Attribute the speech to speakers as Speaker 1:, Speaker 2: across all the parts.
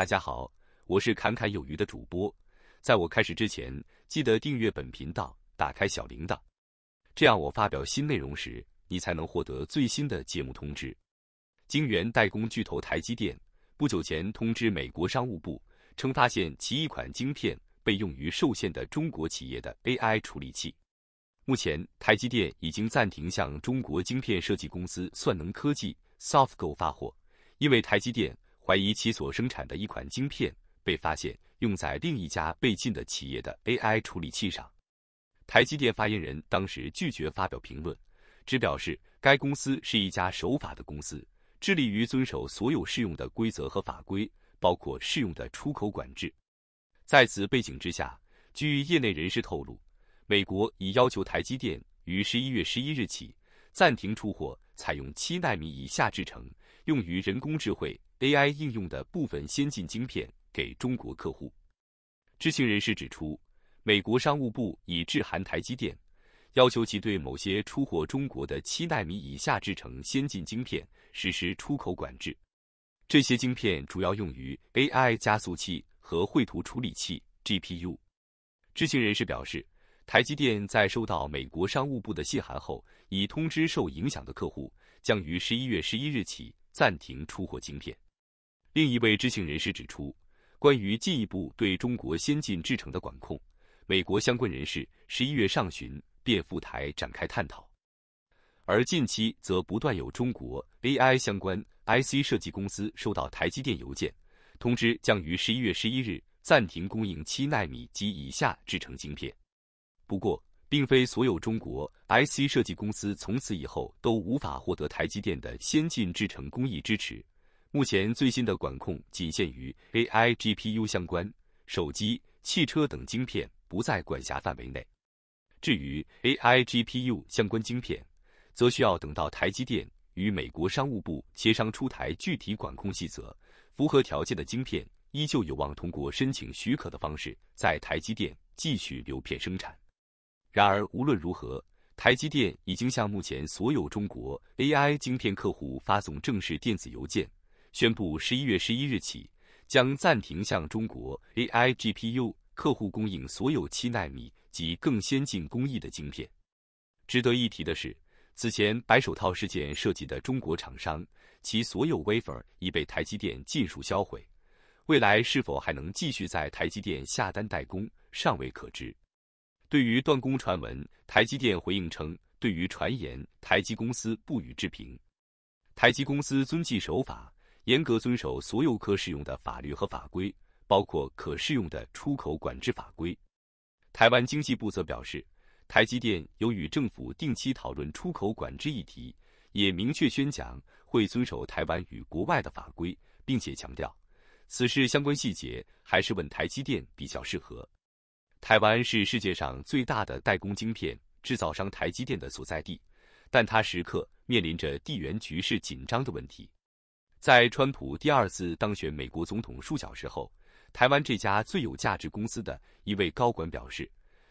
Speaker 1: 大家好，我是侃侃有余的主播。在我开始之前，记得订阅本频道，打开小铃铛，这样我发表新内容时，你才能获得最新的节目通知。晶圆代工巨头台积电不久前通知美国商务部，称发现其一款晶片被用于受限的中国企业的 AI 处理器。目前，台积电已经暂停向中国晶片设计公司算能科技 （SoftGo） 发货，因为台积电。怀疑其所生产的一款晶片被发现用在另一家被禁的企业的 AI 处理器上。台积电发言人当时拒绝发表评论，只表示该公司是一家守法的公司，致力于遵守所有适用的规则和法规，包括适用的出口管制。在此背景之下，据业内人士透露，美国已要求台积电于十一月十一日起暂停出货采用七纳米以下制成用于人工智慧 AI 应用的部分先进晶片给中国客户。知情人士指出，美国商务部已致函台积电，要求其对某些出货中国的七纳米以下制程先进晶片实施出口管制。这些晶片主要用于 AI 加速器和绘图处理器 （GPU）。知情人士表示，台积电在收到美国商务部的信函后，已通知受影响的客户，将于十一月十一日起暂停出货晶片。另一位知情人士指出，关于进一步对中国先进制程的管控，美国相关人士十一月上旬便赴台展开探讨，而近期则不断有中国 AI 相关 IC 设计公司收到台积电邮件通知，将于十一月十一日暂停供应七纳米及以下制程晶片。不过，并非所有中国 IC 设计公司从此以后都无法获得台积电的先进制程工艺支持。目前最新的管控仅限于 AI GPU 相关，手机、汽车等晶片不在管辖范围内。至于 AI GPU 相关晶片，则需要等到台积电与美国商务部协商出台具体管控细则。符合条件的晶片依旧有望通过申请许可的方式，在台积电继续流片生产。然而，无论如何，台积电已经向目前所有中国 AI 晶片客户发送正式电子邮件。宣布，十一月十一日起将暂停向中国 AI GPU 客户供应所有七纳米及更先进工艺的晶片。值得一提的是，此前“白手套”事件涉及的中国厂商，其所有 WAFER 已被台积电尽数销毁。未来是否还能继续在台积电下单代工，尚未可知。对于断供传闻，台积电回应称，对于传言，台积公司不予置评。台积公司遵纪守法。严格遵守所有可适用的法律和法规，包括可适用的出口管制法规。台湾经济部则表示，台积电有与政府定期讨论出口管制议题，也明确宣讲会遵守台湾与国外的法规，并且强调此事相关细节还是问台积电比较适合。台湾是世界上最大的代工晶片制造商台积电的所在地，但它时刻面临着地缘局势紧张的问题。在川普第二次当选美国总统数小时后，台湾这家最有价值公司的一位高管表示，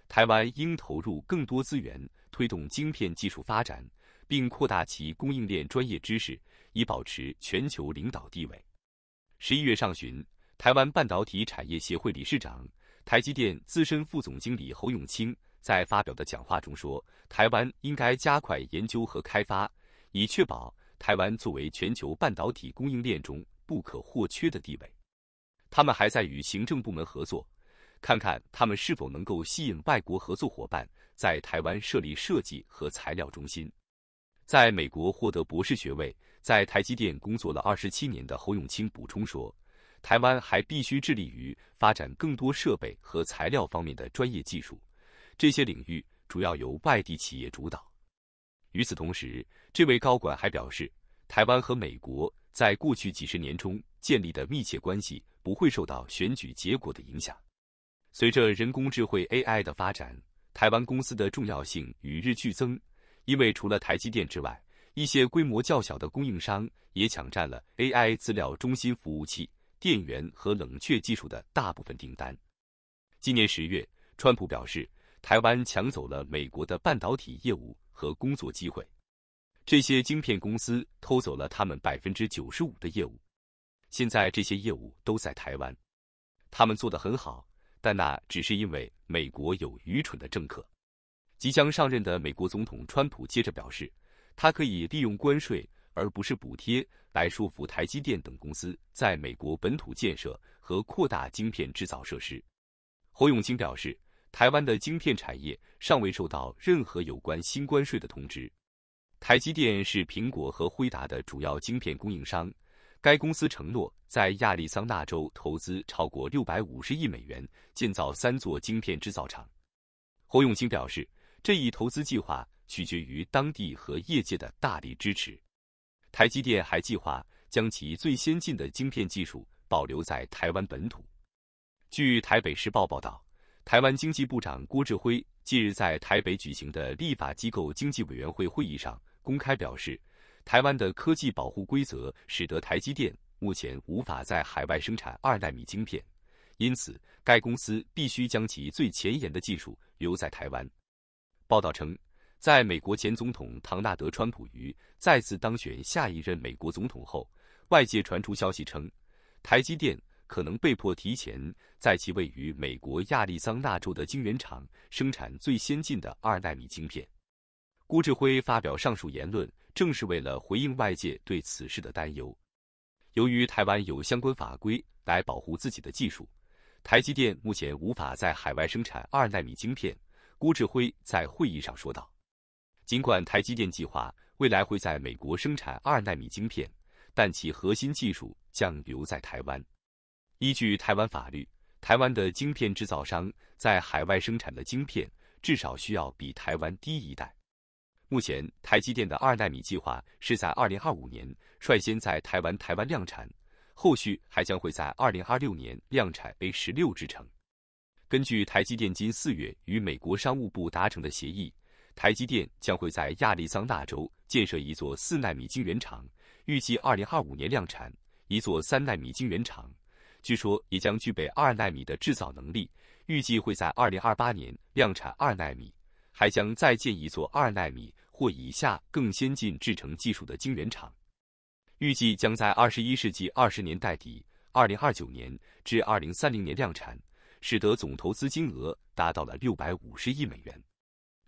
Speaker 1: 台湾应投入更多资源推动晶片技术发展，并扩大其供应链专业知识，以保持全球领导地位。十一月上旬，台湾半导体产业协会理事长、台积电资深副总经理侯永清在发表的讲话中说，台湾应该加快研究和开发，以确保。台湾作为全球半导体供应链中不可或缺的地位，他们还在与行政部门合作，看看他们是否能够吸引外国合作伙伴在台湾设立设计和材料中心。在美国获得博士学位，在台积电工作了二十七年的侯永清补充说，台湾还必须致力于发展更多设备和材料方面的专业技术，这些领域主要由外地企业主导。与此同时，这位高管还表示，台湾和美国在过去几十年中建立的密切关系不会受到选举结果的影响。随着人工智慧 AI 的发展，台湾公司的重要性与日俱增，因为除了台积电之外，一些规模较小的供应商也抢占了 AI 资料中心服务器、电源和冷却技术的大部分订单。今年十月，川普表示，台湾抢走了美国的半导体业务。和工作机会，这些晶片公司偷走了他们百分之九十五的业务。现在这些业务都在台湾，他们做的很好，但那只是因为美国有愚蠢的政客。即将上任的美国总统川普接着表示，他可以利用关税而不是补贴来束缚台积电等公司在美国本土建设和扩大晶片制造设施。侯永清表示。台湾的晶片产业尚未受到任何有关新关税的通知。台积电是苹果和辉达的主要晶片供应商。该公司承诺在亚利桑那州投资超过六百五十亿美元，建造三座晶片制造厂。侯永清表示，这一投资计划取决于当地和业界的大力支持。台积电还计划将其最先进的晶片技术保留在台湾本土。据台北时报报道。台湾经济部长郭志辉近日在台北举行的立法机构经济委员会会议上公开表示，台湾的科技保护规则使得台积电目前无法在海外生产二纳米晶片，因此该公司必须将其最前沿的技术留在台湾。报道称，在美国前总统唐纳德·川普于再次当选下一任美国总统后，外界传出消息称，台积电。可能被迫提前在其位于美国亚利桑那州的晶圆厂生产最先进的二纳米晶片。郭志辉发表上述言论，正是为了回应外界对此事的担忧。由于台湾有相关法规来保护自己的技术，台积电目前无法在海外生产二纳米晶片。郭志辉在会议上说道：“尽管台积电计划未来会在美国生产二纳米晶片，但其核心技术将留在台湾。”依据台湾法律，台湾的晶片制造商在海外生产的晶片至少需要比台湾低一代。目前，台积电的二纳米计划是在二零二五年率先在台湾台湾量产，后续还将会在二零二六年量产 A 十六制程。根据台积电今四月与美国商务部达成的协议，台积电将会在亚利桑那州建设一座四纳米晶圆厂，预计二零二五年量产；一座三纳米晶圆厂。据说也将具备二纳米的制造能力，预计会在二零二八年量产二纳米，还将再建一座二纳米或以下更先进制成技术的晶圆厂，预计将在二十一世纪二十年代底，二零二九年至二零三零年量产，使得总投资金额达到了六百五十亿美元。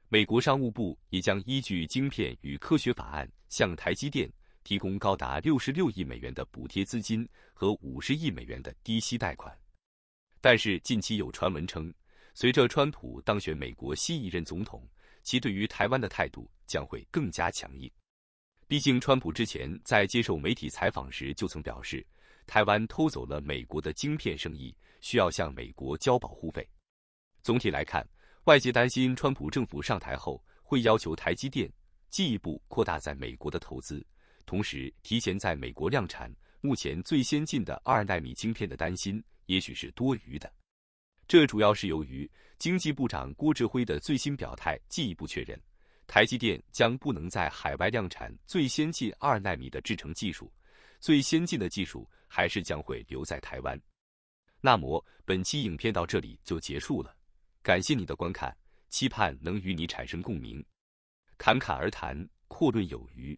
Speaker 1: 美国商务部也将依据《晶片与科学法案》向台积电。提供高达六十六亿美元的补贴资金和五十亿美元的低息贷款，但是近期有传闻称，随着川普当选美国新一任总统，其对于台湾的态度将会更加强硬。毕竟，川普之前在接受媒体采访时就曾表示，台湾偷走了美国的晶片生意，需要向美国交保护费。总体来看，外界担心川普政府上台后会要求台积电进一步扩大在美国的投资。同时，提前在美国量产目前最先进的二纳米晶片的担心，也许是多余的。这主要是由于经济部长郭志辉的最新表态，进一步确认台积电将不能在海外量产最先进二纳米的制程技术。最先进的技术还是将会留在台湾。那么，本期影片到这里就结束了。感谢你的观看，期盼能与你产生共鸣。侃侃而谈，阔论有余。